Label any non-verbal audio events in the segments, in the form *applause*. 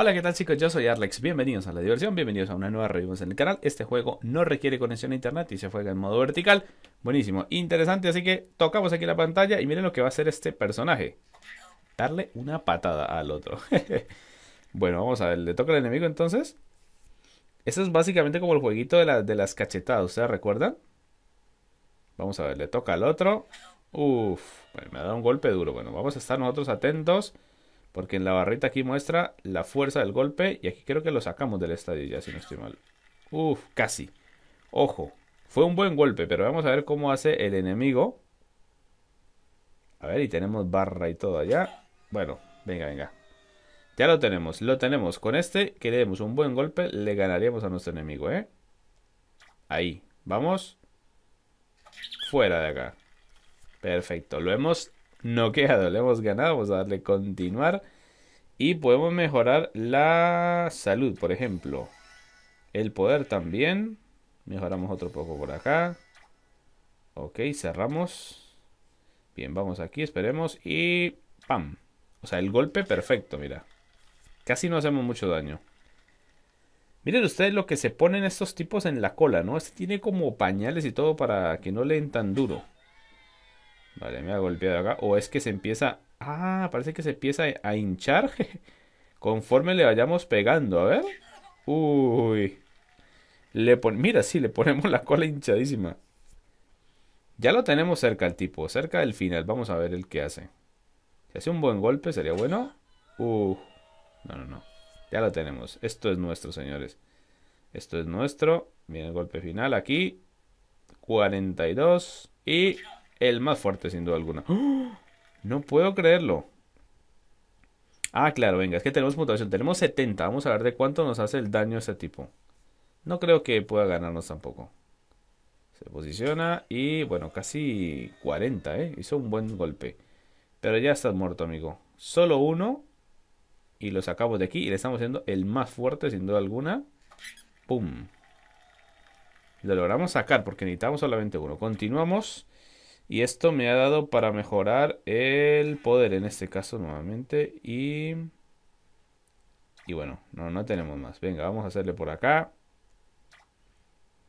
Hola, ¿qué tal chicos? Yo soy Arlex, bienvenidos a la diversión, bienvenidos a una nueva review en el canal. Este juego no requiere conexión a internet y se juega en modo vertical. Buenísimo, interesante, así que tocamos aquí la pantalla y miren lo que va a hacer este personaje. Darle una patada al otro. *laughs* bueno, vamos a ver, le toca al enemigo entonces. Esto es básicamente como el jueguito de, las cachetadas, ¿ustedes recuerdan? Vamos a ver, le toca al otro. Uf, me me da un golpe duro. Bueno, vamos a estar nosotros atentos. Porque en la barrita aquí muestra la fuerza del golpe. Y aquí creo que lo sacamos del estadio ya, si no estoy mal. Uf, casi. Ojo. Fue un buen golpe, pero vamos a ver cómo hace el enemigo. A ver, y tenemos barra y todo allá. Bueno, venga, venga. Ya lo tenemos, lo tenemos. Con este que le demos un buen golpe, le ganaríamos a nuestro enemigo, ¿eh? Ahí, vamos. Fuera de acá. Perfecto, lo hemos no queda, le hemos ganado, vamos a darle continuar. Y podemos mejorar la salud, por ejemplo. El poder también. Mejoramos otro poco por acá. Ok, cerramos. Bien, vamos aquí, esperemos. Y ¡pam! O sea, el golpe perfecto, mira. Casi no hacemos mucho daño. Miren ustedes lo que se ponen estos tipos en la cola, ¿no? Este tiene como pañales y todo para que no leen tan duro. Vale, me ha golpeado acá. O es que se empieza... Ah, parece que se empieza a hinchar. *laughs* Conforme le vayamos pegando, a ver. Uy. Le Mira, sí, le ponemos la cola hinchadísima. Ya lo tenemos cerca el tipo, cerca del final. Vamos a ver el que hace. Si hace un buen golpe, sería bueno. Uh, no, no, no. Ya lo tenemos. Esto es nuestro, señores. Esto es nuestro. Mira el golpe final aquí. 42 y el más fuerte, sin duda alguna. ¡Oh! No puedo creerlo. Ah, claro, venga, es que tenemos puntuación. Tenemos 70. Vamos a ver de cuánto nos hace el daño ese tipo. No creo que pueda ganarnos tampoco. Se posiciona y, bueno, casi 40, ¿eh? Hizo un buen golpe. Pero ya estás muerto, amigo. Solo uno. Y lo sacamos de aquí. Y le estamos haciendo el más fuerte, sin duda alguna. ¡Pum! Lo logramos sacar porque necesitamos solamente uno. Continuamos. Y esto me ha dado para mejorar el poder en este caso nuevamente. Y, y bueno, no, no tenemos más. Venga, vamos a hacerle por acá.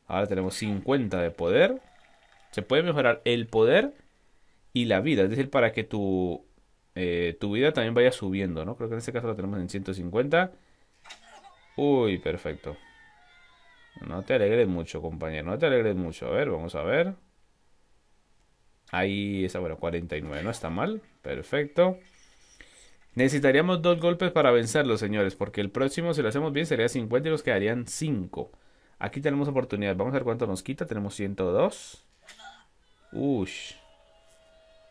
Ahora tenemos 50 de poder. Se puede mejorar el poder y la vida. Es decir, para que tu, eh, tu vida también vaya subiendo, ¿no? Creo que en este caso lo tenemos en 150. Uy, perfecto. No te alegres mucho, compañero. No te alegres mucho. A ver, vamos a ver. Ahí está, bueno, 49, no está mal. Perfecto. Necesitaríamos dos golpes para vencerlo, señores, porque el próximo, si lo hacemos bien, sería 50 y nos quedarían 5. Aquí tenemos oportunidad. Vamos a ver cuánto nos quita. Tenemos 102. Uy.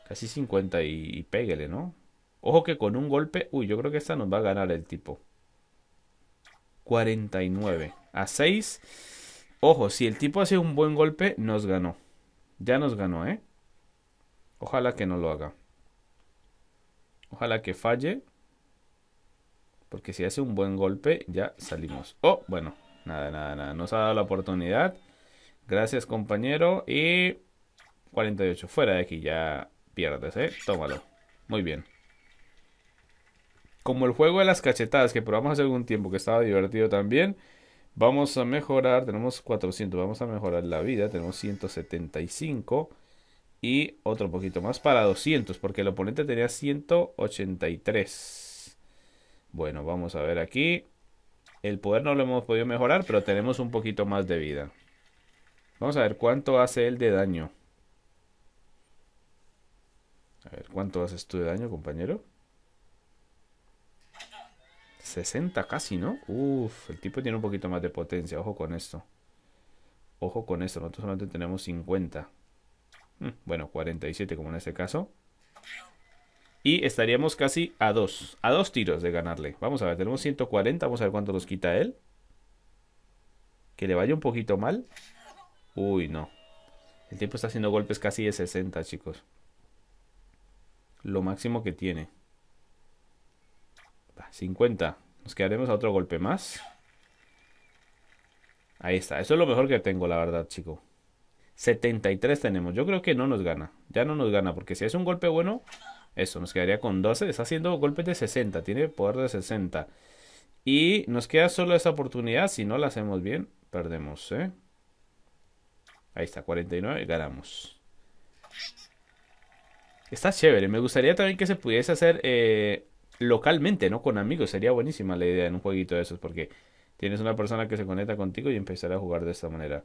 Casi 50 y, y pégale, ¿no? Ojo que con un golpe... Uy, yo creo que esta nos va a ganar el tipo. 49 a 6. Ojo, si el tipo hace un buen golpe, nos ganó. Ya nos ganó, ¿eh? Ojalá que no lo haga. Ojalá que falle. Porque si hace un buen golpe, ya salimos. Oh, bueno, nada, nada, nada. Nos ha dado la oportunidad. Gracias, compañero. Y 48. Fuera de aquí, ya pierdes, ¿eh? Tómalo. Muy bien. Como el juego de las cachetadas que probamos hace algún tiempo, que estaba divertido también. Vamos a mejorar. Tenemos 400. Vamos a mejorar la vida. Tenemos 175. Y otro poquito más para 200, porque el oponente tenía 183. Bueno, vamos a ver aquí. El poder no lo hemos podido mejorar, pero tenemos un poquito más de vida. Vamos a ver cuánto hace él de daño. A ver, ¿cuánto haces tú de daño, compañero? 60 casi, ¿no? Uf, el tipo tiene un poquito más de potencia. Ojo con esto. Ojo con esto. Nosotros solamente tenemos 50. Mm, bueno, 47 como en este caso. Y estaríamos casi a dos. A dos tiros de ganarle. Vamos a ver, tenemos 140. Vamos a ver cuánto nos quita él. Que le vaya un poquito mal. Uy, no. El tiempo está haciendo golpes casi de 60, chicos. Lo máximo que tiene. 50. Nos quedaremos a otro golpe más. Ahí está. Eso es lo mejor que tengo, la verdad, chico. 73 tenemos. Yo creo que no nos gana. Ya no nos gana. Porque si es un golpe bueno, eso, nos quedaría con 12. Está haciendo golpes de 60. Tiene poder de 60. Y nos queda solo esa oportunidad. Si no la hacemos bien, perdemos. ¿eh? Ahí está, 49. Ganamos. Está chévere. Me gustaría también que se pudiese hacer eh, localmente, ¿no? Con amigos. Sería buenísima la idea en un jueguito de esos. Porque tienes una persona que se conecta contigo y empezará a jugar de esta manera.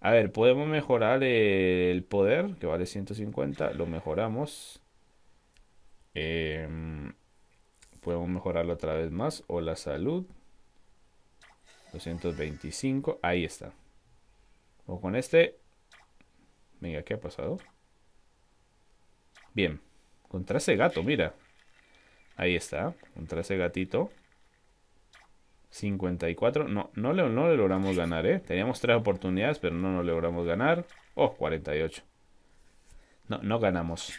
A ver, podemos mejorar el poder, que vale 150. Lo mejoramos. Em, podemos mejorarlo otra vez más. O la salud. 225. Ahí está. O con este. Venga, ¿qué ha pasado? Bien. Contra ese gato, mira. Ahí está. Contra ese gatito. 54. No, no, le, no le logramos ganar, ¿eh? Teníamos tres oportunidades, pero no nos logramos ganar. Oh, 48. No, no ganamos.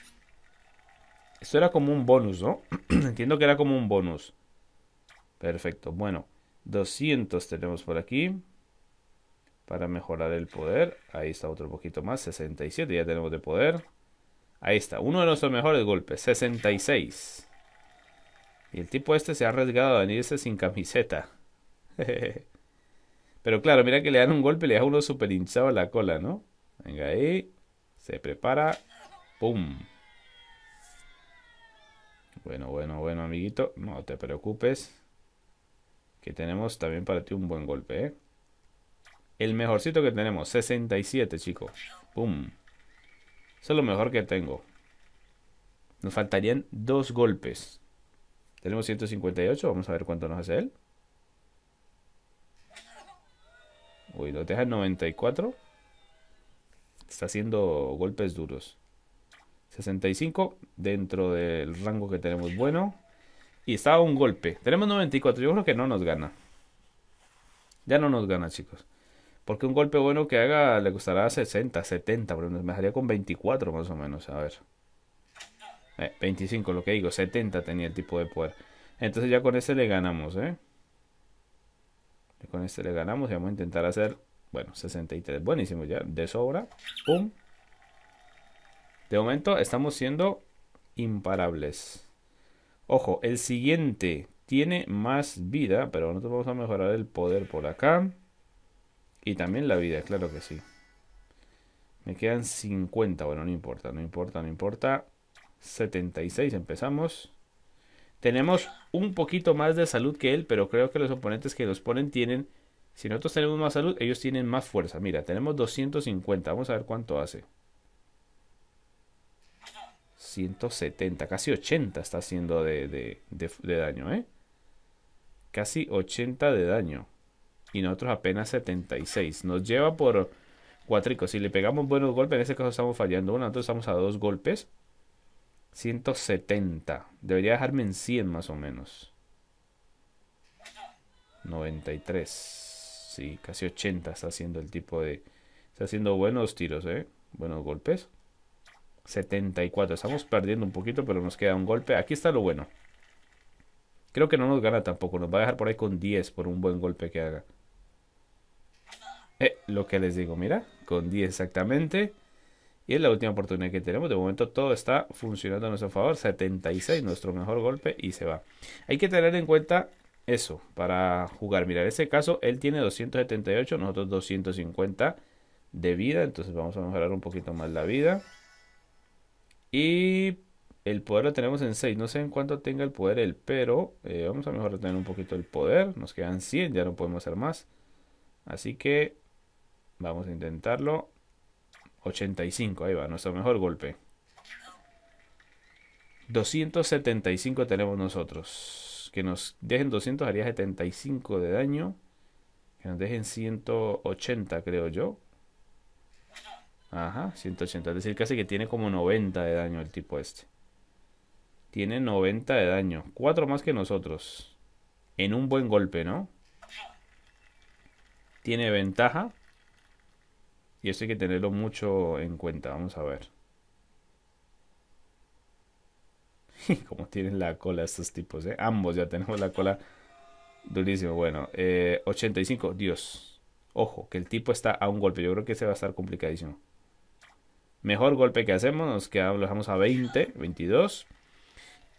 Esto era como un bonus, ¿no? *clears throat* Entiendo que era como un bonus. Perfecto. Bueno, 200 tenemos por aquí. Para mejorar el poder. Ahí está otro poquito más. 67 ya tenemos de poder. Ahí está. Uno de nuestros mejores golpes. 66. Y el tipo este se ha arriesgado a venirse sin camiseta. *laughs* Pero claro, mira que le dan un golpe, le da uno super hinchado a la cola, ¿no? Venga ahí. Se prepara. ¡Pum! Bueno, bueno, bueno, amiguito. No te preocupes. Que tenemos también para ti un buen golpe, ¿eh? El mejorcito que tenemos. 67, chico. ¡Pum! Eso es lo mejor que tengo. Nos faltarían dos golpes. Tenemos 158. Vamos a ver cuánto nos hace él. Uy, lo deja en 94. Está haciendo golpes duros. 65 dentro del rango que tenemos bueno. Y estaba un golpe. Tenemos 94. Yo creo que no nos gana. Ya no nos gana, chicos. Porque un golpe bueno que haga le costará 60, 70. Pero nos dejaría con 24 más o menos. A ver. 25, eh, lo que digo. 70 tenía el tipo de poder. Entonces ya con ese le ganamos, ¿eh? Con este le ganamos y vamos a intentar hacer, bueno, 63. Buenísimo, ya de sobra. ¡Pum! De momento estamos siendo imparables. Ojo, el siguiente tiene más vida, pero nosotros vamos a mejorar el poder por acá. Y también la vida, claro que sí. Me quedan 50, bueno, no importa, no importa, no importa. 76 empezamos. Tenemos un poquito más de salud que él, pero creo que los oponentes que los ponen tienen... Si nosotros tenemos más salud, ellos tienen más fuerza. Mira, tenemos 250. Vamos a ver cuánto hace. 170, casi 80 está haciendo de, de, de, daño, ¿eh? Casi 80 de daño. Y nosotros apenas 76. Nos lleva por cuatricos. Si le pegamos buenos golpes, en ese caso estamos fallando uno, nosotros estamos a dos golpes. 170. Debería dejarme en 100 más o menos. 93. Sí, casi 80 está haciendo el tipo de... Está haciendo buenos tiros, ¿eh? Buenos golpes. 74. Estamos perdiendo un poquito, pero nos queda un golpe. Aquí está lo bueno. Creo que no nos gana tampoco. Nos va a dejar por ahí con 10 por un buen golpe que haga. Eh, lo que les digo, mira. Con 10 exactamente. Y es la última oportunidad que tenemos. De momento todo está funcionando a nuestro favor. 76, nuestro mejor golpe y se va. Hay que tener en cuenta eso para jugar. Mirar en ese caso él tiene 278, nosotros 250 de vida. Entonces vamos a mejorar un poquito más la vida. Y el poder lo tenemos en 6. No sé en cuánto tenga el poder él, pero eh, vamos a mejorar tener un poquito el poder. Nos quedan 100, ya no podemos hacer más. Así que vamos a intentarlo. 85, ahí va, nuestro mejor golpe. 275 tenemos nosotros. Que nos dejen 200 haría 75 de daño. Que nos dejen 180, creo yo. Ajá, 180. Es decir, casi que tiene como 90 de daño el tipo este. Tiene 90 de daño. 4 más que nosotros. En un buen golpe, ¿no? Tiene ventaja. Y eso hay que tenerlo mucho en cuenta. Vamos a ver. *laughs* Como tienen la cola estos tipos, ¿eh? Ambos ya tenemos la cola Dulísimo. Bueno, 85. Eh, Dios. Ojo, que el tipo está a un golpe. Yo creo que ese va a estar complicadísimo. Mejor golpe que hacemos. Nos quedamos, a 20, 22.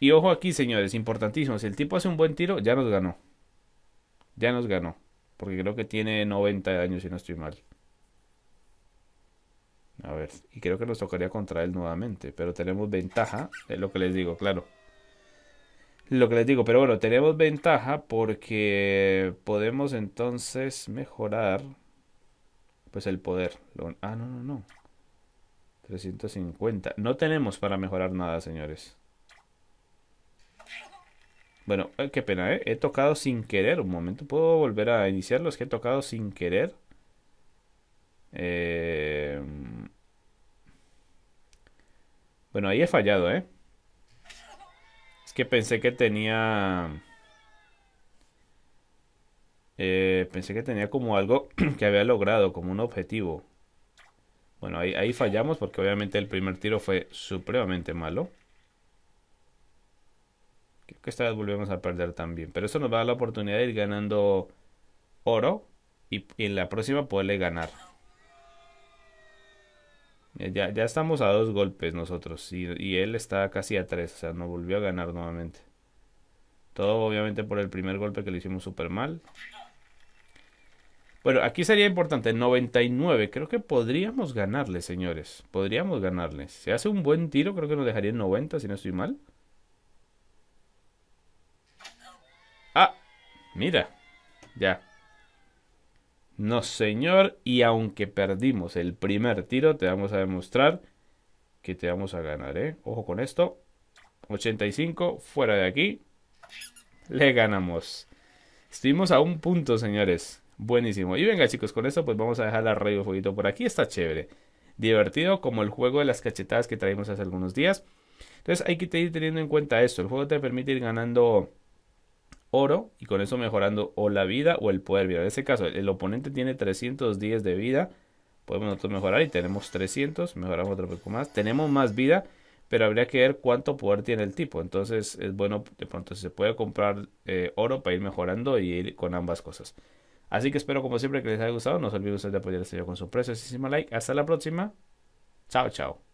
Y ojo aquí, señores. Importantísimo. Si el tipo hace un buen tiro, ya nos ganó. Ya nos ganó. Porque creo que tiene 90 años, si no estoy mal y creo que nos tocaría contra él nuevamente, pero tenemos ventaja, es lo que les digo, claro. Lo que les digo, pero bueno, tenemos ventaja porque podemos entonces mejorar pues el poder. ah, no, no, no. 350. No tenemos para mejorar nada, señores. Bueno, eh, qué pena, ¿eh? He tocado sin querer. Un momento, ¿puedo volver a iniciarlo? Es que he tocado sin querer. Eh, bueno, ahí he fallado, ¿eh? Es que pensé que tenía... Eh, pensé que tenía como algo *clears throat* que había logrado, como un objetivo. Bueno, ahí, fallamos porque obviamente el primer tiro fue supremamente malo. Creo que esta vez volvemos a perder también. Pero eso nos va a la oportunidad de ir ganando oro y, y en la próxima poderle ganar. Ya, estamos a dos golpes nosotros y, él está casi a tres, o sea, no volvió a ganar nuevamente. Todo obviamente por el primer golpe que le hicimos súper mal. Bueno, aquí sería importante, 99, creo que podríamos ganarle, señores. Podríamos ganarle. se hace un buen tiro, creo que nos dejaría en 90, si no estoy mal. Ah, mira, ya. No, señor. Y aunque perdimos el primer tiro, te vamos a demostrar que te vamos a ganar, ¿eh? Ojo con esto. 85, fuera de aquí. Le ganamos. Estuvimos a un punto, señores. Buenísimo. Y venga, chicos, con esto pues vamos a dejar la radio fueguito por aquí. Está chévere. Divertido como el juego de las cachetadas que traímos hace algunos días. Entonces hay que ir teniendo en cuenta esto. El juego te permite ir ganando oro y con eso mejorando o la vida o el poder vida. En este caso, el oponente tiene 310 de vida. Podemos nosotros mejorar y tenemos 300. Mejoramos otro poco más. Tenemos más vida, pero habría que ver cuánto poder tiene el tipo. Entonces es bueno, de pronto se puede comprar eh, oro para ir mejorando y ir con ambas cosas. Así que espero como siempre que les haya gustado. No se olviden de apoyar el sello con su precio. like. Hasta la próxima. Chao, chao.